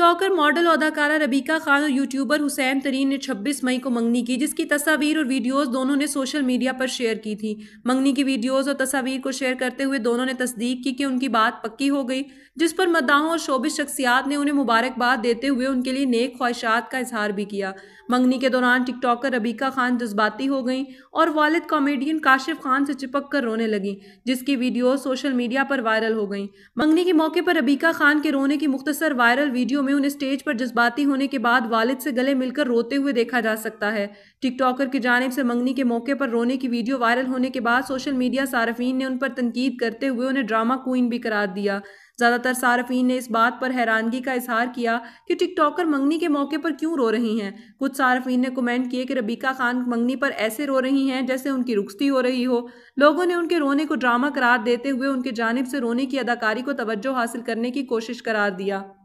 TikToker model अदाकारा रबीका खान और YouTuber Hussain तरीन ने 26 मई को मंगनी की जिसकी तस्वीर और वीडियोस दोनों ने सोशल मीडिया पर शेयर की थी मंगनी की वीडियोस और तस्वीर को शेयर करते हुए दोनों ने तस्दीक की कि उनकी बात पक्की हो गई जिस पर मद्दाहों और शोबिश शख्सियात ने उन्हें मुबारकबाद देते हुए उनके लिए नेक ख्वाहिशात का इजहार भी किया मंगनी के दौरान टिकटॉकर रबीका खान जज्बाती हो गई और वालिद कॉमेडियन काशिफ खान से चिपक कर रोने लगी जिसकी वीडियो सोशल मीडिया पर वायरल हो गई मंगनी के मौके पर रबीका खान के रोने की मुख्तसर वायरल वीडियो में हमें उन्हें स्टेज पर जज्बाती होने के बाद वालिद से गले मिलकर रोते हुए देखा जा सकता है टिकटॉकर की जानब से मंगनी के मौके पर रोने की वीडियो वायरल होने के बाद सोशल मीडिया सार्फिन ने उन पर तनकीद करते हुए उन्हें ड्रामा क्वीन भी करार दिया ज़्यादातर सार्फिन ने इस बात पर हैरानगी का इजहार किया कि टिकटॉकर मंगनी के मौके पर क्यों रो रही हैं कुछ सार्फिन ने कमेंट किए कि रबीका खान मंगनी पर ऐसे रो रही हैं जैसे उनकी रुखती हो रही हो लोगों ने उनके रोने को ड्रामा करार देते हुए उनके जानब से रोने की अदाकारी को तवज्जो हासिल करने की कोशिश करार दिया